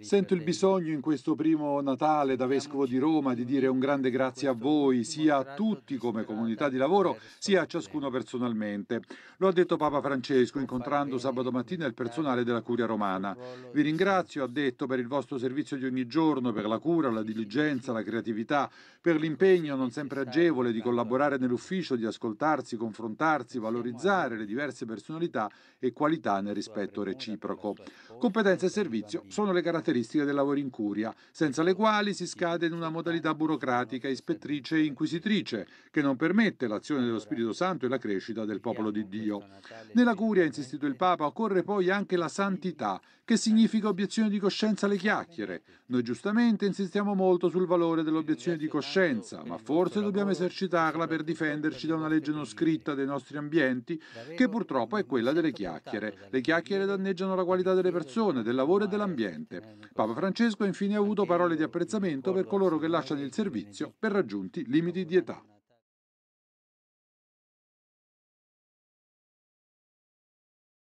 Sento il bisogno in questo primo Natale da Vescovo di Roma di dire un grande grazie a voi, sia a tutti come comunità di lavoro, sia a ciascuno personalmente. Lo ha detto Papa Francesco incontrando sabato mattina il personale della Curia Romana. Vi ringrazio, ha detto, per il vostro servizio di ogni giorno, per la cura, la diligenza, la creatività, per l'impegno non sempre agevole di collaborare nell'ufficio, di ascoltarsi, confrontarsi, valorizzare le diverse personalità e qualità nel rispetto reciproco. Competenza e servizio sono le caratteristiche caratteristiche del lavoro in curia, senza le quali si scade in una modalità burocratica, ispettrice e inquisitrice, che non permette l'azione dello Spirito Santo e la crescita del popolo di Dio. Nella curia, ha insistito il Papa, occorre poi anche la santità, che significa obiezione di coscienza alle chiacchiere. Noi giustamente insistiamo molto sul valore dell'obiezione di coscienza, ma forse dobbiamo esercitarla per difenderci da una legge non scritta dei nostri ambienti, che purtroppo è quella delle chiacchiere. Le chiacchiere danneggiano la qualità delle persone, del lavoro e dell'ambiente. Papa Francesco ha infine avuto parole di apprezzamento per coloro che lasciano il servizio per raggiunti limiti di età.